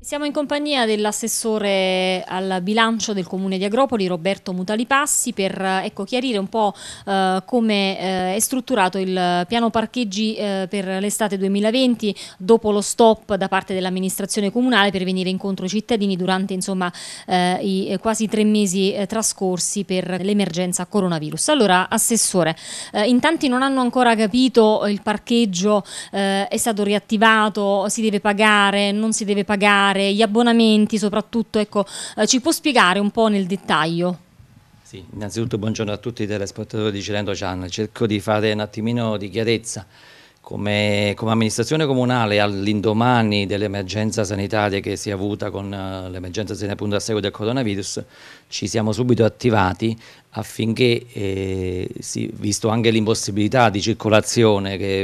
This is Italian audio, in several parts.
Siamo in compagnia dell'assessore eh, al bilancio del comune di Agropoli, Roberto Mutalipassi, per eh, ecco, chiarire un po' eh, come eh, è strutturato il piano parcheggi eh, per l'estate 2020 dopo lo stop da parte dell'amministrazione comunale per venire incontro ai cittadini durante insomma, eh, i quasi tre mesi trascorsi per l'emergenza coronavirus. Allora, assessore, in tanti non hanno ancora capito il parcheggio è stato riattivato, si deve pagare, non si deve pagare, pagare, gli abbonamenti soprattutto, ecco, eh, ci può spiegare un po' nel dettaglio? Sì, innanzitutto buongiorno a tutti i telespettatori di Cilento Channel, cerco di fare un attimino di chiarezza come, come, amministrazione comunale all'indomani dell'emergenza sanitaria che si è avuta con eh, l'emergenza sanitaria appunto a seguito del coronavirus, ci siamo subito attivati affinché, eh, sì, visto anche l'impossibilità di circolazione che,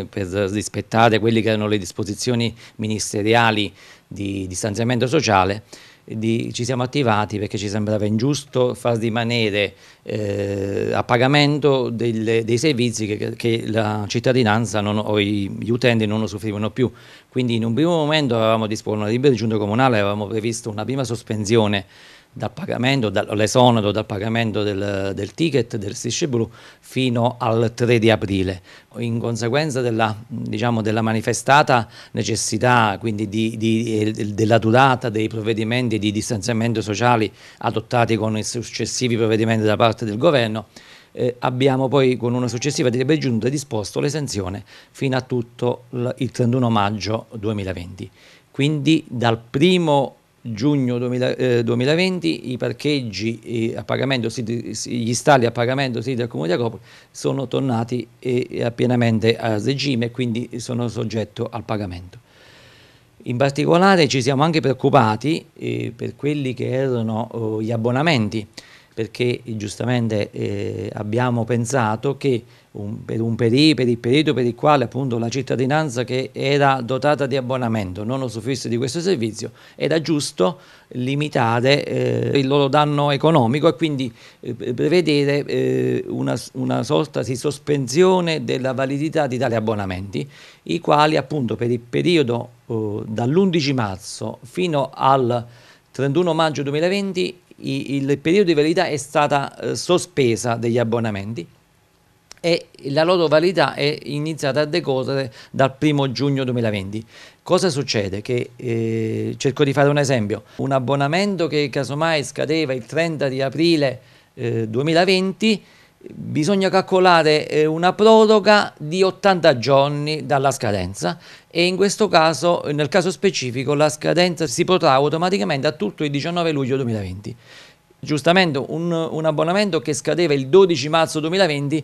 eh, per rispettare quelle che erano le disposizioni ministeriali di distanziamento sociale, di, ci siamo attivati perché ci sembrava ingiusto far rimanere eh, a pagamento delle, dei servizi che, che la cittadinanza non, o gli utenti non usufruivano più. Quindi in un primo momento avevamo disposto una libera giunta comunale, avevamo previsto una prima sospensione dal pagamento, dall'esonero dal pagamento del, del, ticket del Strisce Blu fino al 3 di aprile. In conseguenza della, diciamo, della manifestata necessità quindi di, di, eh, della durata dei provvedimenti di distanziamento sociali adottati con i successivi provvedimenti da parte del governo, eh, abbiamo poi con una successiva direbbe giunta disposto l'esenzione fino a tutto il 31 maggio 2020. Quindi dal primo giugno 2000, eh, 2020 i parcheggi a pagamento, gli stalli a pagamento siti del Comune di Acopoli sono tornati eh, pienamente a regime e quindi sono soggetto al pagamento. In particolare ci siamo anche preoccupati eh, per quelli che erano oh, gli abbonamenti perché giustamente eh, abbiamo pensato che un, per un periodo, per il periodo per il quale appunto la cittadinanza che era dotata di abbonamento non usufruisse di questo servizio, era giusto limitare eh, il loro danno economico e quindi eh, prevedere eh, una, una, sorta di sospensione della validità di tali abbonamenti, i quali appunto per il periodo eh, dall'11 marzo fino al 31 maggio 2020 il periodo di validità è stata eh, sospesa degli abbonamenti e la loro validità è iniziata a decorrere dal 1 giugno 2020. Cosa succede? Che, eh, cerco di fare un esempio, un abbonamento che casomai scadeva il 30 di aprile eh, 2020 bisogna calcolare eh, una proroga di 80 giorni dalla scadenza e in questo caso, nel caso specifico, la scadenza si potrà automaticamente a tutto il 19 luglio 2020 giustamente un, un, abbonamento che scadeva il 12 marzo 2020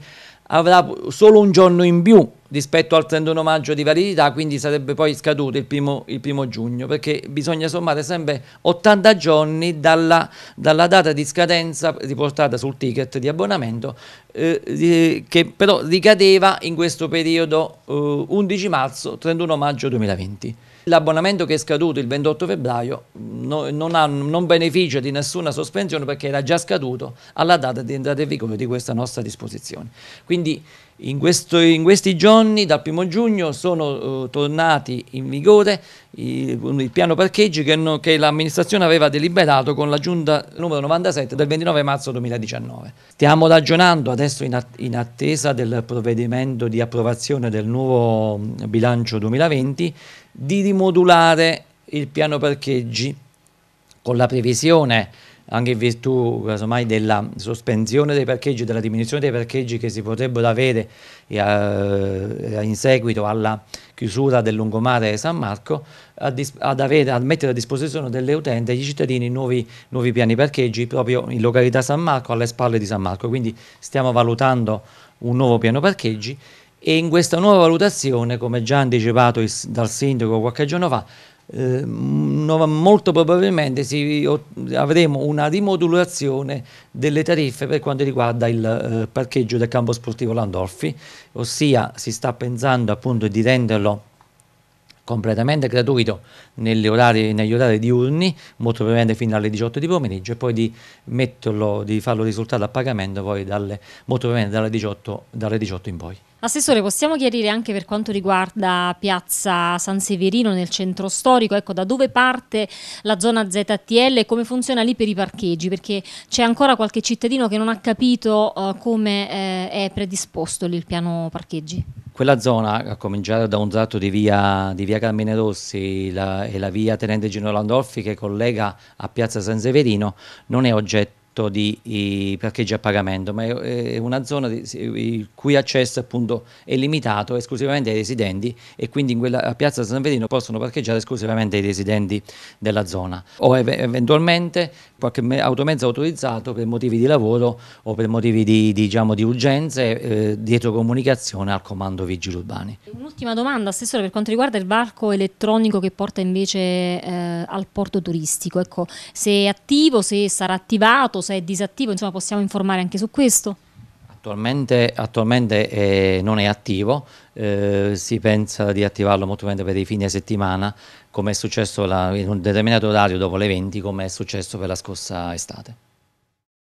avrà solo un giorno in più rispetto al 31 maggio di validità, quindi sarebbe poi scaduto il primo, il primo giugno, perché bisogna sommare sempre 80 giorni dalla, dalla data di scadenza riportata sul ticket di abbonamento, eh, che però ricadeva in questo periodo eh, 11 marzo-31 maggio 2020. L'abbonamento che è scaduto il 28 febbraio mm, non, ha, non beneficia di nessuna sospensione perché era già scaduto alla data di entrata in vigore di questa nostra disposizione. Quindi quindi in, questo, in, questi giorni, dal primo giugno, sono uh, tornati in vigore il, il piano parcheggi che, no, che l'amministrazione aveva deliberato con la giunta numero 97 del 29 marzo 2019. Stiamo ragionando adesso in, at in attesa del provvedimento di approvazione del nuovo mm, bilancio 2020 di rimodulare il piano parcheggi con la previsione anche in virtù casomai della sospensione dei parcheggi, della diminuzione dei parcheggi che si potrebbero avere eh, in seguito alla chiusura del lungomare San Marco, ad avere, a mettere a disposizione delle utenti e dei cittadini nuovi, nuovi piani parcheggi proprio in località San Marco, alle spalle di San Marco. Quindi stiamo valutando un nuovo piano parcheggi e in questa nuova valutazione, come già anticipato dal sindaco qualche giorno fa, eh, molto probabilmente si, avremo una rimodulazione delle tariffe per quanto riguarda il eh, parcheggio del campo sportivo Landolfi, ossia si sta pensando appunto di renderlo completamente gratuito orari, negli orari diurni, molto probabilmente fino alle 18 di pomeriggio e poi di, metterlo, di farlo risultare a pagamento poi dalle, molto probabilmente dalle 18, dalle 18 in poi. Assessore, possiamo chiarire anche per quanto riguarda Piazza San Severino nel centro storico, ecco, da dove parte la zona ZTL e come funziona lì per i parcheggi, perché c'è ancora qualche cittadino che non ha capito uh, come eh, è predisposto lì il piano parcheggi. Quella zona, a cominciare da un tratto di via, di via Carmine Rossi la, e la via Tenente Gino Landolfi che collega a Piazza San Severino, non è oggetto concetto di parcheggio a pagamento, ma è, una zona il cui accesso appunto è limitato esclusivamente ai residenti e quindi in quella piazza San Vedino possono parcheggiare esclusivamente i residenti della zona o eventualmente qualche automezzo autorizzato per motivi di lavoro o per motivi di, diciamo, di urgenze eh, dietro comunicazione al comando vigili urbani. Un'ultima domanda Assessore per quanto riguarda il varco elettronico che porta invece eh, al porto turistico, ecco, se è attivo, se sarà attivato, se è disattivo, insomma possiamo informare anche su questo? Attualmente, attualmente eh, non è attivo, eh, si pensa di attivarlo molto bene per i fine settimana, come è successo la, in un determinato orario dopo le 20, come è successo per la scorsa estate.